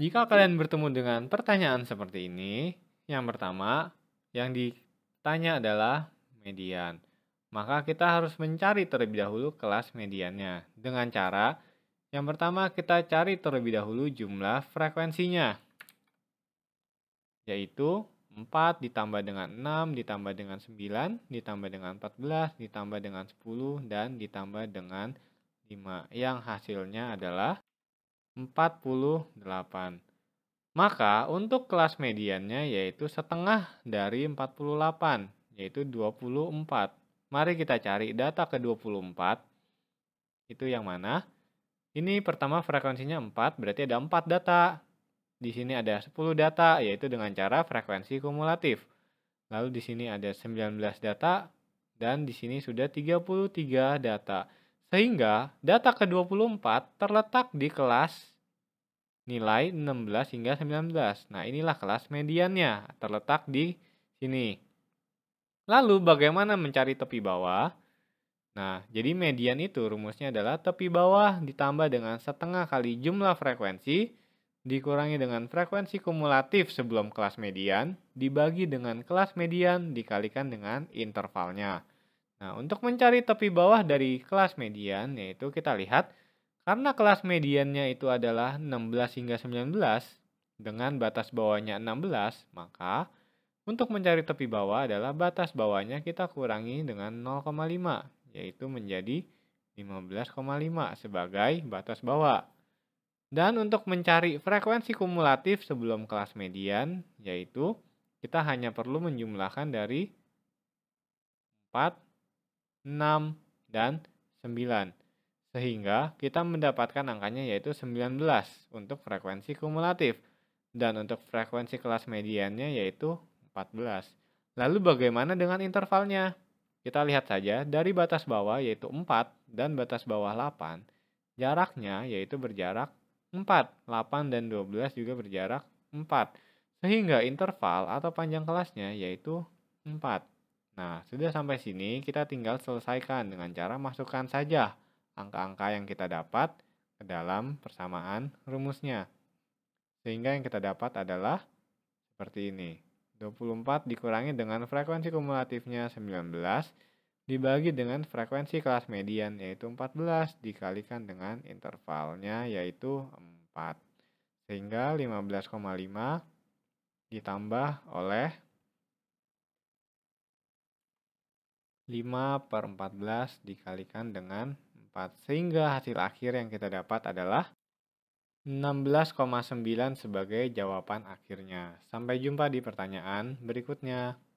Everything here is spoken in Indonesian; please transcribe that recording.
Jika kalian bertemu dengan pertanyaan seperti ini, yang pertama yang ditanya adalah median. Maka kita harus mencari terlebih dahulu kelas mediannya dengan cara yang pertama kita cari terlebih dahulu jumlah frekuensinya yaitu 4 ditambah dengan 6 ditambah dengan 9 ditambah dengan 14 ditambah dengan 10 dan ditambah dengan 5 yang hasilnya adalah 48. Maka untuk kelas mediannya yaitu setengah dari 48, yaitu 24. Mari kita cari data ke-24. Itu yang mana? Ini pertama frekuensinya 4, berarti ada 4 data. Di sini ada 10 data, yaitu dengan cara frekuensi kumulatif. Lalu di sini ada 19 data, dan di sini sudah 33 data. Sehingga data ke-24 terletak di kelas nilai 16 hingga 19. Nah, inilah kelas mediannya, terletak di sini. Lalu bagaimana mencari tepi bawah? Nah, jadi median itu rumusnya adalah tepi bawah ditambah dengan setengah kali jumlah frekuensi dikurangi dengan frekuensi kumulatif sebelum kelas median dibagi dengan kelas median dikalikan dengan intervalnya. Nah, untuk mencari tepi bawah dari kelas median, yaitu kita lihat karena kelas mediannya itu adalah 16 hingga 19 dengan batas bawahnya 16, maka untuk mencari tepi bawah adalah batas bawahnya kita kurangi dengan 0,5, yaitu menjadi 15,5 sebagai batas bawah. Dan untuk mencari frekuensi kumulatif sebelum kelas median, yaitu kita hanya perlu menjumlahkan dari 4 6, dan 9. Sehingga kita mendapatkan angkanya yaitu 19 untuk frekuensi kumulatif. Dan untuk frekuensi kelas mediannya yaitu 14. Lalu bagaimana dengan intervalnya? Kita lihat saja dari batas bawah yaitu 4 dan batas bawah 8. Jaraknya yaitu berjarak 4. 8 dan 12 juga berjarak 4. Sehingga interval atau panjang kelasnya yaitu 4. Nah, sudah sampai sini kita tinggal selesaikan dengan cara masukkan saja angka-angka yang kita dapat ke dalam persamaan rumusnya. Sehingga yang kita dapat adalah seperti ini. 24 dikurangi dengan frekuensi kumulatifnya 19 dibagi dengan frekuensi kelas median yaitu 14 dikalikan dengan intervalnya yaitu 4. Sehingga 15,5 ditambah oleh 5 per 14 dikalikan dengan 4. Sehingga hasil akhir yang kita dapat adalah 16,9 sebagai jawaban akhirnya. Sampai jumpa di pertanyaan berikutnya.